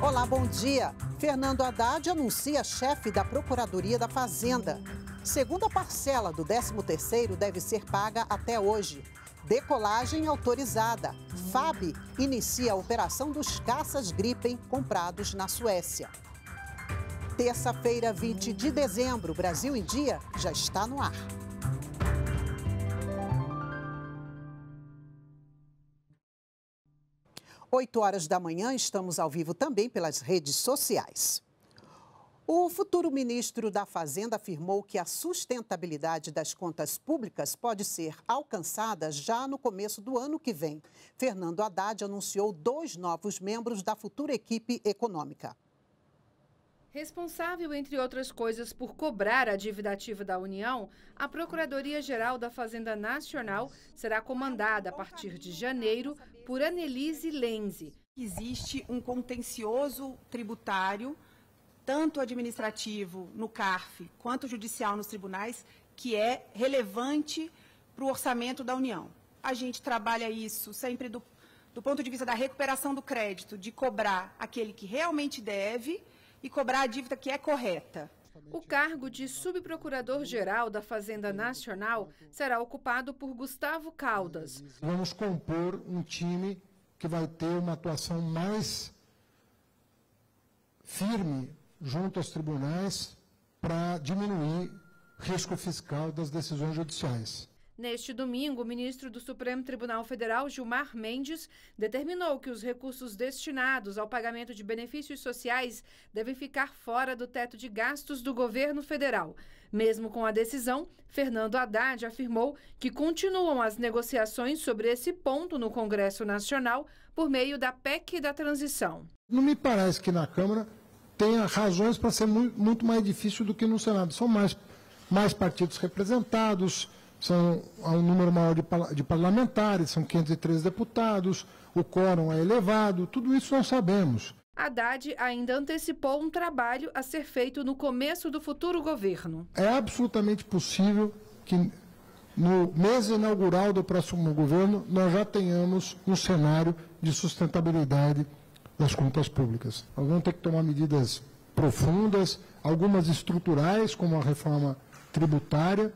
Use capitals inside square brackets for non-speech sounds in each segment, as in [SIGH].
Olá, bom dia. Fernando Haddad anuncia chefe da Procuradoria da Fazenda. Segunda parcela do 13º deve ser paga até hoje. Decolagem autorizada. FAB inicia a operação dos caças Gripen comprados na Suécia. Terça-feira, 20 de dezembro, Brasil em Dia já está no ar. 8 horas da manhã, estamos ao vivo também pelas redes sociais. O futuro ministro da Fazenda afirmou que a sustentabilidade das contas públicas pode ser alcançada já no começo do ano que vem. Fernando Haddad anunciou dois novos membros da futura equipe econômica. Responsável, entre outras coisas, por cobrar a dívida ativa da União, a Procuradoria-Geral da Fazenda Nacional será comandada a partir de janeiro por Anelise Lenze. Existe um contencioso tributário, tanto administrativo no CARF quanto judicial nos tribunais, que é relevante para o orçamento da União. A gente trabalha isso sempre do, do ponto de vista da recuperação do crédito, de cobrar aquele que realmente deve e cobrar a dívida que é correta. O cargo de subprocurador-geral da Fazenda Nacional será ocupado por Gustavo Caldas. Vamos compor um time que vai ter uma atuação mais firme junto aos tribunais para diminuir risco fiscal das decisões judiciais. Neste domingo, o ministro do Supremo Tribunal Federal, Gilmar Mendes, determinou que os recursos destinados ao pagamento de benefícios sociais devem ficar fora do teto de gastos do governo federal. Mesmo com a decisão, Fernando Haddad afirmou que continuam as negociações sobre esse ponto no Congresso Nacional por meio da PEC da transição. Não me parece que na Câmara tenha razões para ser muito mais difícil do que no Senado. São mais, mais partidos representados são, há um número maior de, de parlamentares, são 503 deputados, o quórum é elevado, tudo isso nós sabemos. Haddad ainda antecipou um trabalho a ser feito no começo do futuro governo. É absolutamente possível que no mês inaugural do próximo governo nós já tenhamos um cenário de sustentabilidade das contas públicas. Nós vamos ter que tomar medidas profundas, algumas estruturais, como a reforma tributária,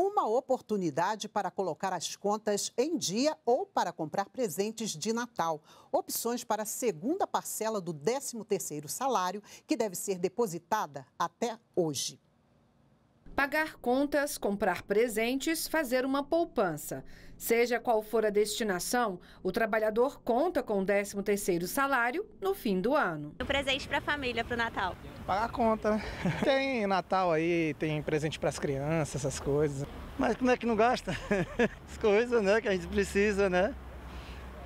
uma oportunidade para colocar as contas em dia ou para comprar presentes de Natal. Opções para a segunda parcela do 13º salário, que deve ser depositada até hoje. Pagar contas, comprar presentes, fazer uma poupança. Seja qual for a destinação, o trabalhador conta com o 13º salário no fim do ano. Um presente para a família para o Natal. Pagar conta. Né? [LAUGHS] Tem Natal aí, tem presente para as crianças, essas coisas. Mas como é que não gasta? [LAUGHS] As coisas, né, que a gente precisa, né?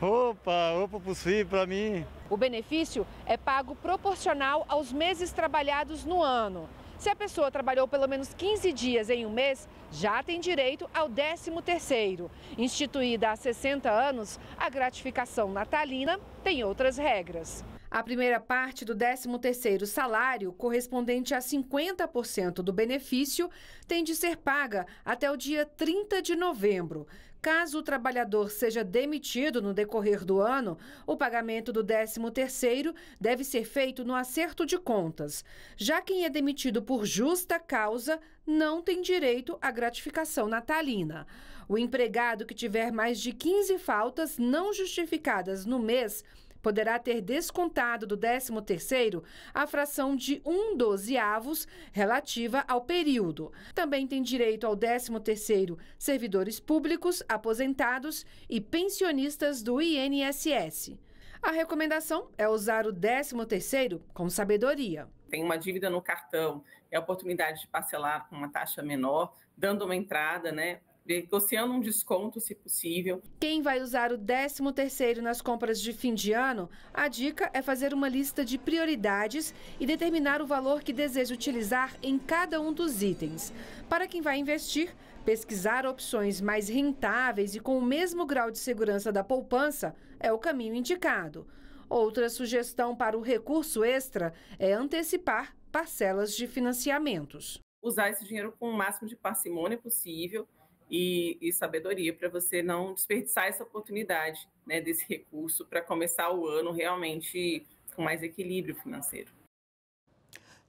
Opa, roupa para os filhos, para mim. O benefício é pago proporcional aos meses trabalhados no ano. Se a pessoa trabalhou pelo menos 15 dias em um mês, já tem direito ao 13º. Instituída há 60 anos, a gratificação natalina tem outras regras. A primeira parte do 13º salário, correspondente a 50% do benefício, tem de ser paga até o dia 30 de novembro. Caso o trabalhador seja demitido no decorrer do ano, o pagamento do 13º deve ser feito no acerto de contas. Já quem é demitido por justa causa não tem direito à gratificação natalina. O empregado que tiver mais de 15 faltas não justificadas no mês poderá ter descontado do 13º a fração de um dozeavos relativa ao período. Também tem direito ao 13º servidores públicos, aposentados e pensionistas do INSS. A recomendação é usar o 13º com sabedoria. Tem uma dívida no cartão, é a oportunidade de parcelar com uma taxa menor, dando uma entrada, né, negociando né? um desconto, se possível. Quem vai usar o 13º nas compras de fim de ano, a dica é fazer uma lista de prioridades e determinar o valor que deseja utilizar em cada um dos itens. Para quem vai investir, pesquisar opções mais rentáveis e com o mesmo grau de segurança da poupança é o caminho indicado. Outra sugestão para o recurso extra é antecipar parcelas de financiamentos. Usar esse dinheiro com o máximo de parcimônia possível, e, e sabedoria para você não desperdiçar essa oportunidade né, desse recurso para começar o ano realmente com mais equilíbrio financeiro.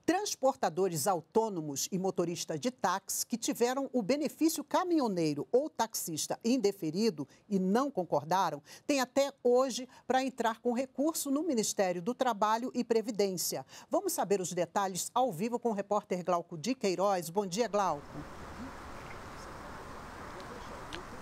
Transportadores autônomos e motoristas de táxi que tiveram o benefício caminhoneiro ou taxista indeferido e não concordaram, têm até hoje para entrar com recurso no Ministério do Trabalho e Previdência. Vamos saber os detalhes ao vivo com o repórter Glauco de Queiroz. Bom dia, Glauco.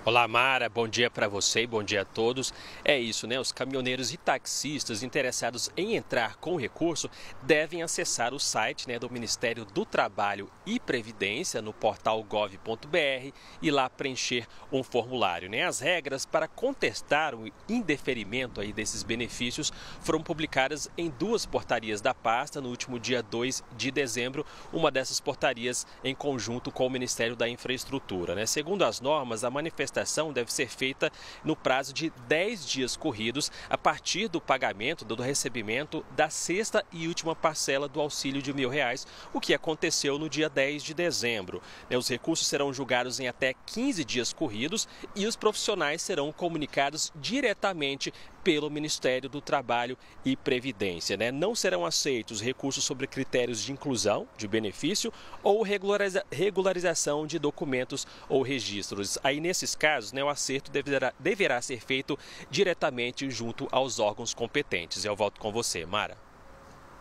Olá, Mara. Bom dia para você e bom dia a todos. É isso, né? Os caminhoneiros e taxistas interessados em entrar com o recurso devem acessar o site né, do Ministério do Trabalho e Previdência no portal gov.br e lá preencher um formulário. Né? As regras para contestar o indeferimento aí desses benefícios foram publicadas em duas portarias da pasta no último dia 2 de dezembro, uma dessas portarias em conjunto com o Ministério da Infraestrutura. Né? Segundo as normas, a manifestação importação deve ser feita no prazo de 10 dias corridos a partir do pagamento, do recebimento da sexta e última parcela do auxílio de mil reais, o que aconteceu no dia 10 de dezembro. Né, os recursos serão julgados em até 15 dias corridos e os profissionais serão comunicados diretamente pelo Ministério do Trabalho e Previdência. Né? Não serão aceitos recursos sobre critérios de inclusão de benefício ou regulariza regularização de documentos ou registros. Aí, nesses casos, né, o acerto deverá, deverá ser feito diretamente junto aos órgãos competentes. Eu volto com você, Mara.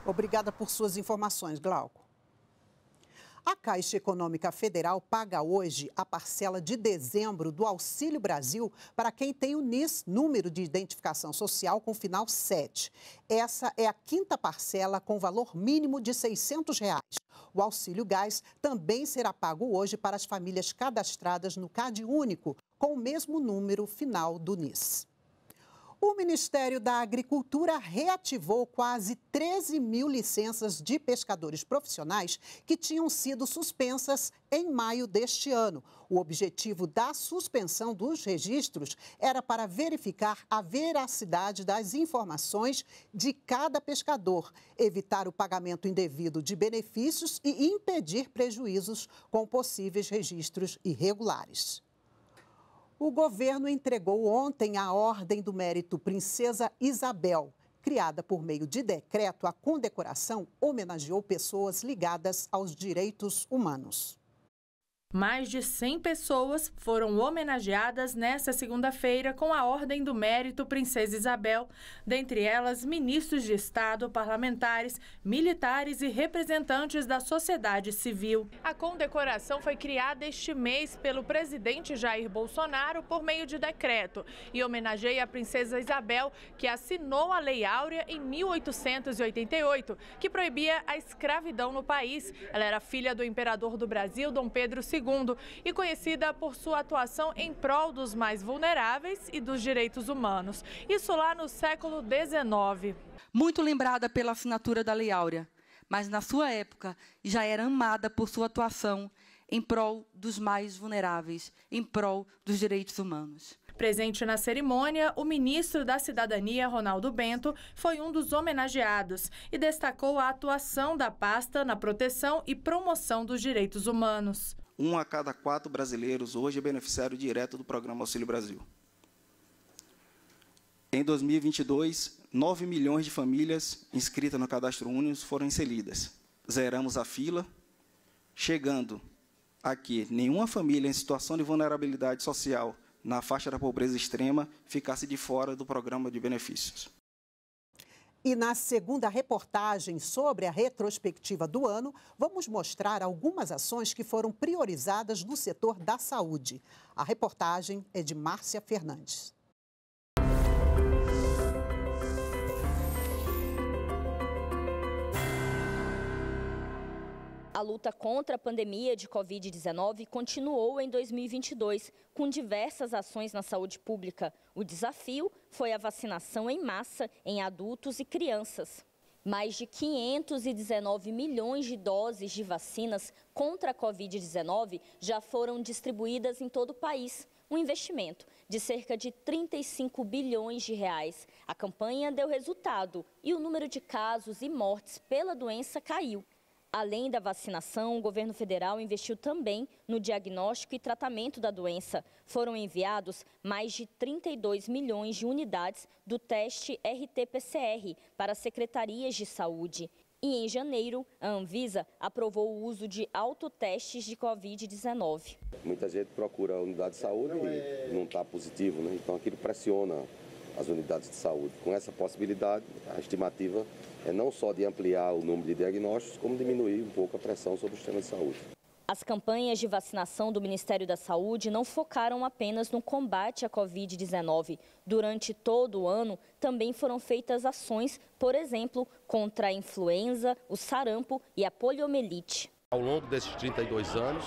Obrigada por suas informações, Glauco. A Caixa Econômica Federal paga hoje a parcela de dezembro do Auxílio Brasil para quem tem o NIS, número de identificação social, com final 7. Essa é a quinta parcela com valor mínimo de R$ 600. Reais. O auxílio gás também será pago hoje para as famílias cadastradas no CadÚnico, com o mesmo número final do NIS. O Ministério da Agricultura reativou quase 13 mil licenças de pescadores profissionais que tinham sido suspensas em maio deste ano. O objetivo da suspensão dos registros era para verificar a veracidade das informações de cada pescador, evitar o pagamento indevido de benefícios e impedir prejuízos com possíveis registros irregulares. O governo entregou ontem a Ordem do Mérito Princesa Isabel. Criada por meio de decreto, a condecoração homenageou pessoas ligadas aos direitos humanos. Mais de 100 pessoas foram homenageadas nesta segunda-feira com a Ordem do Mérito Princesa Isabel, dentre elas ministros de Estado, parlamentares, militares e representantes da sociedade civil. A condecoração foi criada este mês pelo presidente Jair Bolsonaro por meio de decreto e homenageia a Princesa Isabel, que assinou a Lei Áurea em 1888, que proibia a escravidão no país. Ela era filha do imperador do Brasil, Dom Pedro II II e conhecida por sua atuação em prol dos mais vulneráveis e dos direitos humanos. Isso lá no século XIX. Muito lembrada pela assinatura da Lei Áurea, mas na sua época já era amada por sua atuação em prol dos mais vulneráveis, em prol dos direitos humanos. Presente na cerimônia, o ministro da Cidadania, Ronaldo Bento, foi um dos homenageados e destacou a atuação da pasta na proteção e promoção dos direitos humanos. Um a cada quatro brasileiros hoje é beneficiário direto do programa Auxílio Brasil. Em 2022, 9 milhões de famílias inscritas no cadastro único foram inseridas. Zeramos a fila, chegando a que nenhuma família em situação de vulnerabilidade social na faixa da pobreza extrema ficasse de fora do programa de benefícios. E na segunda reportagem sobre a retrospectiva do ano, vamos mostrar algumas ações que foram priorizadas no setor da saúde. A reportagem é de Márcia Fernandes. luta contra a pandemia de Covid-19 continuou em 2022, com diversas ações na saúde pública. O desafio foi a vacinação em massa em adultos e crianças. Mais de 519 milhões de doses de vacinas contra a Covid-19 já foram distribuídas em todo o país, um investimento de cerca de 35 bilhões de reais. A campanha deu resultado e o número de casos e mortes pela doença caiu. Além da vacinação, o governo federal investiu também no diagnóstico e tratamento da doença. Foram enviados mais de 32 milhões de unidades do teste RT-PCR para secretarias de saúde. E em janeiro, a Anvisa aprovou o uso de autotestes de Covid-19. Muita gente procura a unidade de saúde e não está positivo, né? então aquilo pressiona as unidades de saúde. Com essa possibilidade, a estimativa é não só de ampliar o número de diagnósticos, como diminuir um pouco a pressão sobre o sistema de saúde. As campanhas de vacinação do Ministério da Saúde não focaram apenas no combate à Covid-19. Durante todo o ano, também foram feitas ações, por exemplo, contra a influenza, o sarampo e a poliomielite. Ao longo desses 32 anos,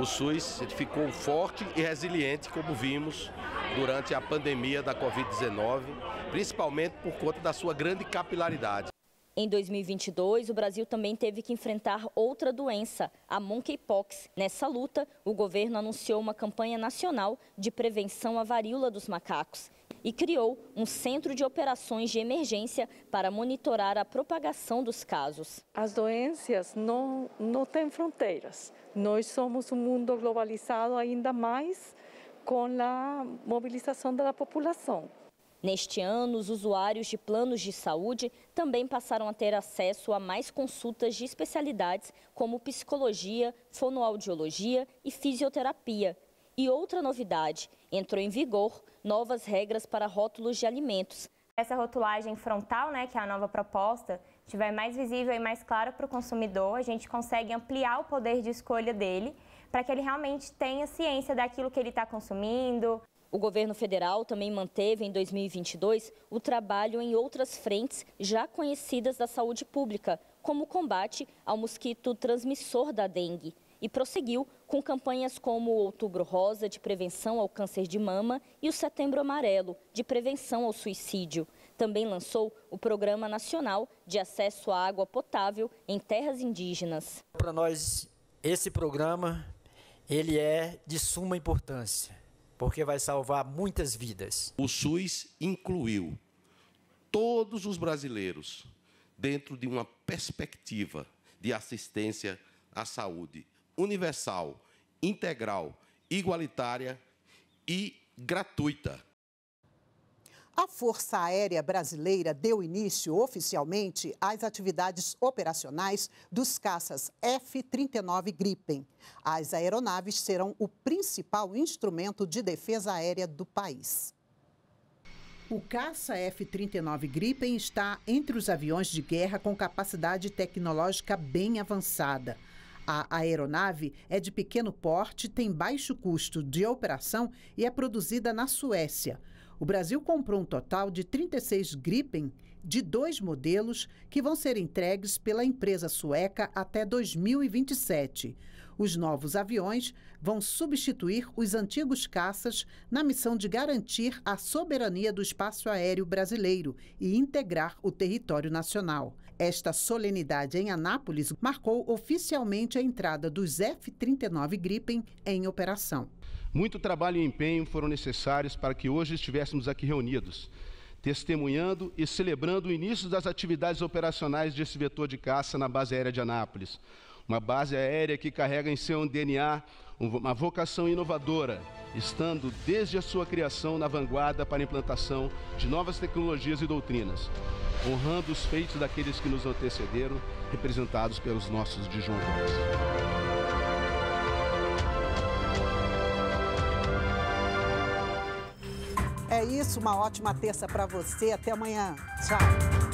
o SUS ficou forte e resiliente, como vimos durante a pandemia da Covid-19, principalmente por conta da sua grande capilaridade. Em 2022, o Brasil também teve que enfrentar outra doença, a monkeypox. Nessa luta, o governo anunciou uma campanha nacional de prevenção à varíola dos macacos e criou um centro de operações de emergência para monitorar a propagação dos casos. As doenças não, não têm fronteiras. Nós somos um mundo globalizado ainda mais com a mobilização da população. Neste ano, os usuários de planos de saúde também passaram a ter acesso a mais consultas de especialidades como psicologia, fonoaudiologia e fisioterapia. E outra novidade, entrou em vigor novas regras para rótulos de alimentos. Essa rotulagem frontal, né, que é a nova proposta, estiver mais visível e mais clara para o consumidor, a gente consegue ampliar o poder de escolha dele para que ele realmente tenha ciência daquilo que ele está consumindo, o governo federal também manteve em 2022 o trabalho em outras frentes já conhecidas da saúde pública, como o combate ao mosquito transmissor da dengue, e prosseguiu com campanhas como o Outubro Rosa, de prevenção ao câncer de mama, e o Setembro Amarelo, de prevenção ao suicídio. Também lançou o Programa Nacional de Acesso à Água Potável em Terras Indígenas. Para nós, esse programa ele é de suma importância porque vai salvar muitas vidas. O SUS incluiu todos os brasileiros dentro de uma perspectiva de assistência à saúde universal, integral, igualitária e gratuita. A Força Aérea Brasileira deu início oficialmente às atividades operacionais dos caças F-39 Gripen. As aeronaves serão o principal instrumento de defesa aérea do país. O caça F-39 Gripen está entre os aviões de guerra com capacidade tecnológica bem avançada. A aeronave é de pequeno porte, tem baixo custo de operação e é produzida na Suécia. O Brasil comprou um total de 36 Gripen de dois modelos que vão ser entregues pela empresa sueca até 2027. Os novos aviões vão substituir os antigos caças na missão de garantir a soberania do espaço aéreo brasileiro e integrar o território nacional. Esta solenidade em Anápolis marcou oficialmente a entrada dos F-39 Gripen em operação. Muito trabalho e empenho foram necessários para que hoje estivéssemos aqui reunidos testemunhando e celebrando o início das atividades operacionais desse vetor de caça na base aérea de Anápolis uma base aérea que carrega em seu DNA uma vocação inovadora, estando desde a sua criação na vanguarda para a implantação de novas tecnologias e doutrinas, honrando os feitos daqueles que nos antecederam, representados pelos nossos disjuntos. É isso, uma ótima terça para você. Até amanhã. Tchau.